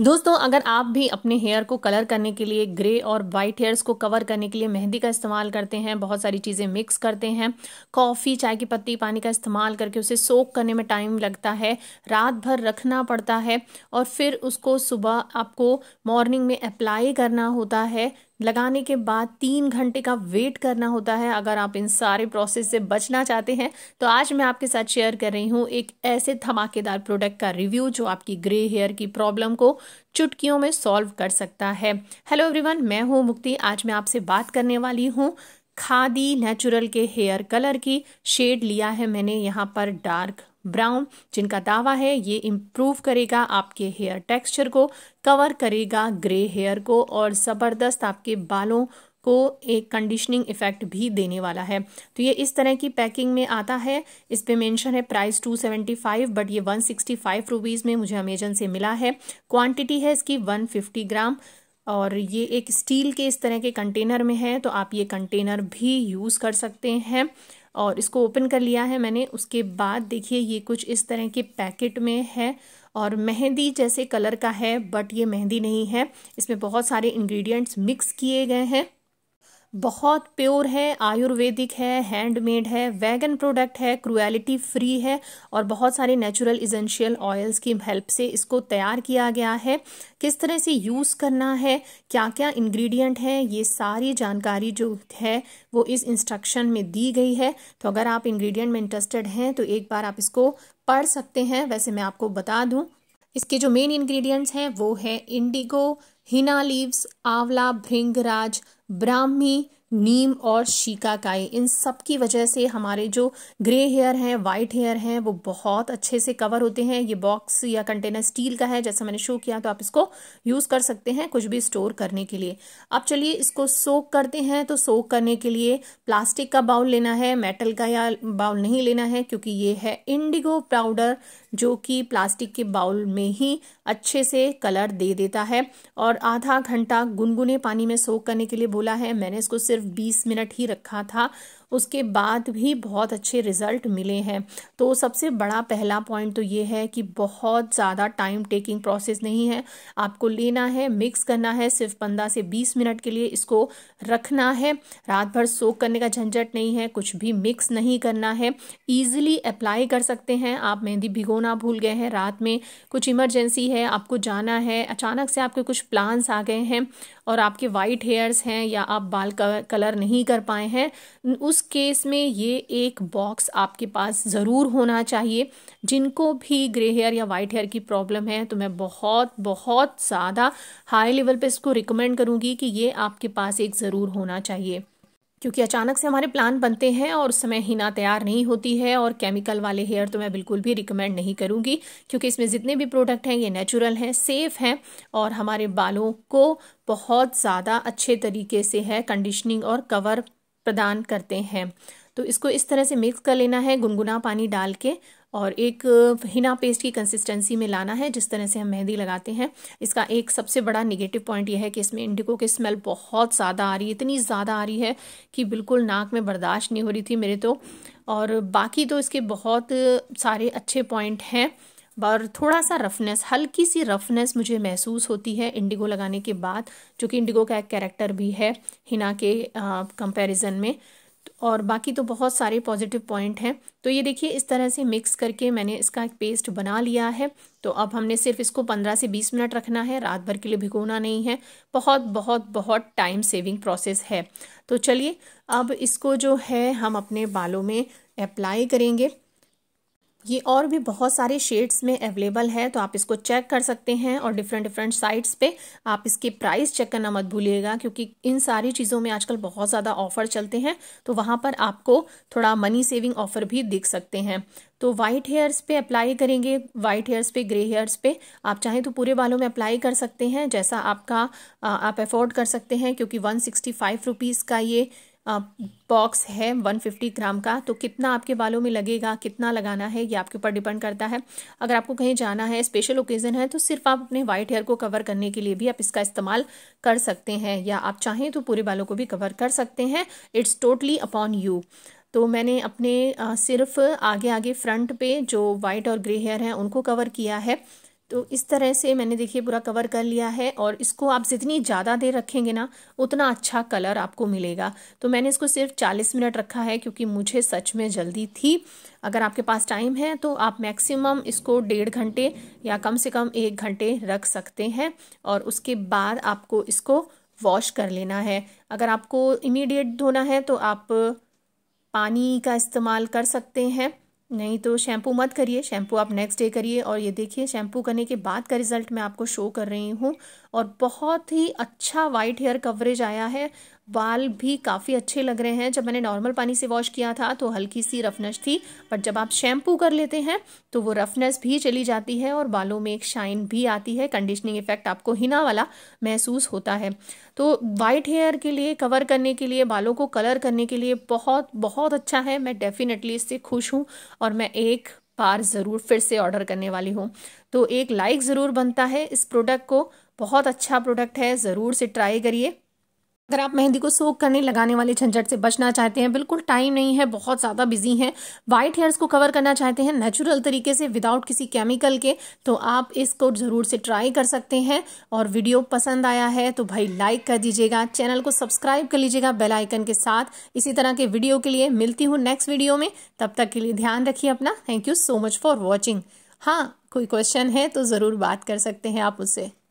दोस्तों अगर आप भी अपने हेयर को कलर करने के लिए ग्रे और वाइट हेयर्स को कवर करने के लिए मेहंदी का इस्तेमाल करते हैं बहुत सारी चीज़ें मिक्स करते हैं कॉफ़ी चाय की पत्ती पानी का इस्तेमाल करके उसे सोक करने में टाइम लगता है रात भर रखना पड़ता है और फिर उसको सुबह आपको मॉर्निंग में अप्लाई करना होता है लगाने के बाद तीन घंटे का वेट करना होता है अगर आप इन सारे प्रोसेस से बचना चाहते हैं तो आज मैं आपके साथ शेयर कर रही हूँ एक ऐसे धमाकेदार प्रोडक्ट का रिव्यू जो आपकी ग्रे हेयर की प्रॉब्लम को चुटकियों में सॉल्व कर सकता है हेलो एवरीवन मैं हूँ मुक्ति आज मैं आपसे बात करने वाली हूँ खादी नेचुरल के हेयर कलर की शेड लिया है मैंने यहाँ पर डार्क ब्राउन जिनका दावा है ये इम्प्रूव करेगा आपके हेयर टेक्सचर को कवर करेगा ग्रे हेयर को और ज़बरदस्त आपके बालों को एक कंडीशनिंग इफेक्ट भी देने वाला है तो ये इस तरह की पैकिंग में आता है इस पे मेंशन है प्राइस 275 बट ये 165 सिक्सटी में मुझे अमेजन से मिला है क्वांटिटी है इसकी 150 ग्राम और ये एक स्टील के इस तरह के कंटेनर में है तो आप ये कंटेनर भी यूज़ कर सकते हैं और इसको ओपन कर लिया है मैंने उसके बाद देखिए ये कुछ इस तरह के पैकेट में है और मेहंदी जैसे कलर का है बट ये मेहंदी नहीं है इसमें बहुत सारे इंग्रेडिएंट्स मिक्स किए गए हैं बहुत प्योर है आयुर्वेदिक है हैंडमेड है वैगन प्रोडक्ट है क्रुएलिटी फ्री है और बहुत सारे नेचुरल इजेंशियल ऑयल्स की हेल्प से इसको तैयार किया गया है किस तरह से यूज़ करना है क्या क्या इंग्रेडिएंट है ये सारी जानकारी जो है वो इस इंस्ट्रक्शन में दी गई है तो अगर आप इंग्रेडिएंट में इंटरेस्टेड हैं तो एक बार आप इसको पढ़ सकते हैं वैसे मैं आपको बता दूं इसके जो मेन इंग्रेडिएंट्स हैं वो है इंडिगो हिना लीव्स आंवला भृंगराज ब्राह्मी नीम और शीकाकाई इन सब की वजह से हमारे जो ग्रे हेयर हैं वाइट हेयर हैं वो बहुत अच्छे से कवर होते हैं ये बॉक्स या कंटेनर स्टील का है जैसा मैंने शो किया तो आप इसको यूज़ कर सकते हैं कुछ भी स्टोर करने के लिए अब चलिए इसको सोक करते हैं तो सोक करने के लिए प्लास्टिक का बाउल लेना है मेटल का या बाउल नहीं लेना है क्योंकि ये है इंडिगो पाउडर जो कि प्लास्टिक के बाउल में ही अच्छे से कलर दे देता है और और आधा घंटा गुनगुने पानी में सोक करने के लिए बोला है मैंने इसको सिर्फ 20 मिनट ही रखा था उसके बाद भी बहुत अच्छे रिजल्ट मिले हैं तो सबसे बड़ा पहला पॉइंट तो ये है कि बहुत ज़्यादा टाइम टेकिंग प्रोसेस नहीं है आपको लेना है मिक्स करना है सिर्फ पंद्रह से बीस मिनट के लिए इसको रखना है रात भर सोक करने का झंझट नहीं है कुछ भी मिक्स नहीं करना है ईजिली अप्लाई कर सकते हैं आप मेहंदी भिगोना भूल गए हैं रात में कुछ इमरजेंसी है आपको जाना है अचानक से आपके कुछ प्लान्स आ गए हैं और आपके वाइट हेयर्स हैं या आप बाल कलर नहीं कर पाए हैं उस केस में ये एक बॉक्स आपके पास ज़रूर होना चाहिए जिनको भी ग्रे हेयर या वाइट हेयर की प्रॉब्लम है तो मैं बहुत बहुत ज़्यादा हाई लेवल पे इसको रिकमेंड करूँगी कि ये आपके पास एक ज़रूर होना चाहिए क्योंकि अचानक से हमारे प्लान बनते हैं और उस समय हिना तैयार नहीं होती है और केमिकल वाले हेयर तो मैं बिल्कुल भी रिकमेंड नहीं करूंगी क्योंकि इसमें जितने भी प्रोडक्ट हैं ये नेचुरल हैं सेफ़ हैं और हमारे बालों को बहुत ज़्यादा अच्छे तरीके से है कंडीशनिंग और कवर प्रदान करते हैं तो इसको इस तरह से मिक्स कर लेना है गुनगुना पानी डाल के और एक हिना पेस्ट की कंसिस्टेंसी में लाना है जिस तरह से हम मेहंदी लगाते हैं इसका एक सबसे बड़ा निगेटिव पॉइंट यह है कि इसमें इंडिगो की स्मेल बहुत ज़्यादा आ रही है इतनी ज़्यादा आ रही है कि बिल्कुल नाक में बर्दाश्त नहीं हो रही थी मेरे तो और बाकी तो इसके बहुत सारे अच्छे पॉइंट हैं और थोड़ा सा रफनेस हल्की सी रफनेस मुझे महसूस होती है इंडिगो लगाने के बाद जो कि इंडिगो का एक कैरेक्टर भी है हिना के कंपैरिजन में और बाकी तो बहुत सारे पॉजिटिव पॉइंट हैं तो ये देखिए इस तरह से मिक्स करके मैंने इसका एक पेस्ट बना लिया है तो अब हमने सिर्फ इसको 15 से 20 मिनट रखना है रात भर के लिए भिगोना नहीं है बहुत बहुत बहुत टाइम सेविंग प्रोसेस है तो चलिए अब इसको जो है हम अपने बालों में अप्लाई करेंगे ये और भी बहुत सारे शेड्स में अवेलेबल है तो आप इसको चेक कर सकते हैं और डिफरेंट डिफरेंट साइट्स पे आप इसके प्राइस चेक करना मत भूलिएगा क्योंकि इन सारी चीज़ों में आजकल बहुत ज़्यादा ऑफर चलते हैं तो वहाँ पर आपको थोड़ा मनी सेविंग ऑफर भी दिख सकते हैं तो वाइट हेयर्स पे अप्लाई करेंगे वाइट हेयर्स पे ग्रे हेयर्स पे आप चाहें तो पूरे बालों में अप्लाई कर सकते हैं जैसा आपका आप अफोर्ड कर सकते हैं क्योंकि वन सिक्सटी फाइव रुपीज़ का ये बॉक्स है 150 ग्राम का तो कितना आपके बालों में लगेगा कितना लगाना है ये आपके ऊपर डिपेंड करता है अगर आपको कहीं जाना है स्पेशल ओकेज़न है तो सिर्फ आप अपने वाइट हेयर को कवर करने के लिए भी आप इसका इस्तेमाल कर सकते हैं या आप चाहें तो पूरे बालों को भी कवर कर सकते हैं इट्स टोटली अपॉन यू तो मैंने अपने सिर्फ आगे आगे फ्रंट पे जो वाइट और ग्रे हेयर हैं उनको कवर किया है तो इस तरह से मैंने देखिए पूरा कवर कर लिया है और इसको आप जितनी ज़्यादा देर रखेंगे ना उतना अच्छा कलर आपको मिलेगा तो मैंने इसको सिर्फ 40 मिनट रखा है क्योंकि मुझे सच में जल्दी थी अगर आपके पास टाइम है तो आप मैक्सिमम इसको डेढ़ घंटे या कम से कम एक घंटे रख सकते हैं और उसके बाद आपको इसको वॉश कर लेना है अगर आपको इमीडिएट धोना है तो आप पानी का इस्तेमाल कर सकते हैं नहीं तो शैम्पू मत करिए शैम्पू आप नेक्स्ट डे करिए और ये देखिए शैम्पू करने के बाद का रिजल्ट मैं आपको शो कर रही हूँ और बहुत ही अच्छा वाइट हेयर कवरेज आया है बाल भी काफ़ी अच्छे लग रहे हैं जब मैंने नॉर्मल पानी से वॉश किया था तो हल्की सी रफनेस थी बट जब आप शैम्पू कर लेते हैं तो वो रफनेस भी चली जाती है और बालों में एक शाइन भी आती है कंडीशनिंग इफेक्ट आपको हिना वाला महसूस होता है तो वाइट हेयर के लिए कवर करने के लिए बालों को कलर करने के लिए बहुत बहुत अच्छा है मैं डेफिनेटली इससे खुश हूँ और मैं एक बार ज़रूर फिर से ऑर्डर करने वाली हूँ तो एक लाइक ज़रूर बनता है इस प्रोडक्ट को बहुत अच्छा प्रोडक्ट है ज़रूर से ट्राई करिए अगर आप मेहंदी को सोक करने लगाने वाले झंझट से बचना चाहते हैं बिल्कुल टाइम नहीं है बहुत ज़्यादा बिजी हैं व्हाइट हेयर्स को कवर करना चाहते हैं नेचुरल तरीके से विदाउट किसी केमिकल के तो आप इसको ज़रूर से ट्राई कर सकते हैं और वीडियो पसंद आया है तो भाई लाइक कर दीजिएगा चैनल को सब्सक्राइब कर लीजिएगा बेलाइकन के साथ इसी तरह के वीडियो के लिए मिलती हूँ नेक्स्ट वीडियो में तब तक के लिए ध्यान रखिए अपना thank you so much for watching हाँ कोई क्वेश्चन है तो ज़रूर बात कर सकते हैं आप उससे